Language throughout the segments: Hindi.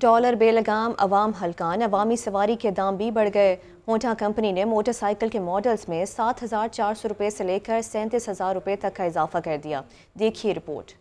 डॉलर बेलगाम अवाम हलकान अवामी सवारी के दाम भी बढ़ गए होंडा कंपनी ने मोटरसाइकिल के मॉडल्स में सात हज़ार चार सौ रुपये से लेकर सैंतीस हज़ार रुपये तक का इजाफा कर दिया देखिए रिपोर्ट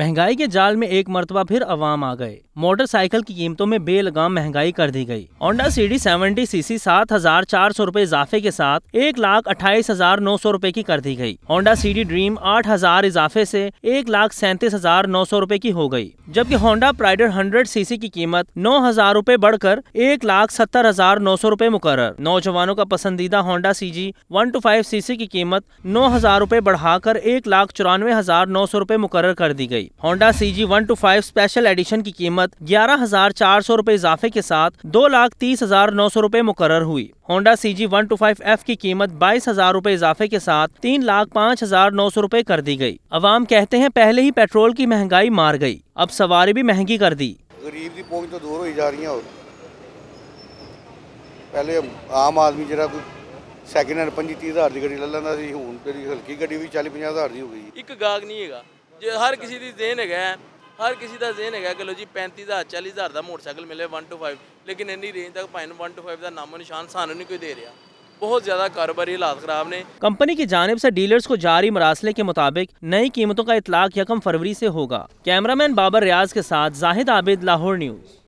महंगाई के जाल में एक मरतबा फिर अवाम आ गए मोटरसाइकिल की कीमतों में बेलगाम महंगाई कर दी गई होंडा सेवेंटी सी सीसी सात हजार चार सौ रूपए इजाफे के साथ एक लाख अट्ठाईस हजार नौ सौ रूपए की कर दी गई होंडा डी ड्रीम आठ हजार इजाफे से एक लाख सैंतीस हजार नौ सौ रूपए की हो गई जबकि होंडा प्राइडर हंड्रेड सीसी की कीमत नौ हजार रूपए बढ़कर एक लाख सत्तर हजार नौ सौ रूपए मुकर नौजवानों का पसंदीदा Honda C G one two five cc की कीमत नौ हजार रूपए बढ़ाकर एक लाख चौरानवे हजार नौ सौ रूपए मुकर कर दी गई Honda C G one two five special edition की कीमत कीमत ग्यारह हजार चार सौ रूपए इजाफे के साथ दो लाख तीस हजार नौ सौ रूपए मुकर हुई Honda C G one two five F की कीमत बाईस हजार रूपए इजाफे के साथ तीन लाख पाँच हजार नौ सौ रूपए कर दी गयी अवाम कहते हैं पहले ही पेट्रोल की महंगाई मार गयी अब सवारी भी महंगी कर दी गरीब की पोच तो दूर हो जा रही है पहले आम आदमी जरा ਜਿਹੜਾ ਕੋਈ ਸੈਕਿੰਡ ਹੈਂਡ 25 30 ਹਜ਼ਾਰ ਦੀ ਗੱਡੀ ਲੈ ਲੈਂਦਾ ਸੀ ਹੁਣ ਤੇਰੀ ਹਲਕੀ ਗੱਡੀ ਵੀ 40 50 ਹਜ਼ਾਰ ਦੀ ਹੋ ਗਈ ਇੱਕ हर किसी की देन है हर किसी का जेन है कि लो जी पैंती हज़ार चालीस हज़ार का मोटरसाइकिल मिले वन टू फाइव लेकिन इन्नी रेंज तक भाई वन टू फाइव का नामो निशान सानू नहीं कोई दे रहा बहुत ज्यादा कारोबारी हालात खराब ने कंपनी की जानब से डीलर्स को जारी मरासले के मुताबिक नई कीमतों का इतलाक यकम फरवरी से होगा कैमरामैन बाबर रियाज के साथ जाहिद आबिद लाहौर न्यूज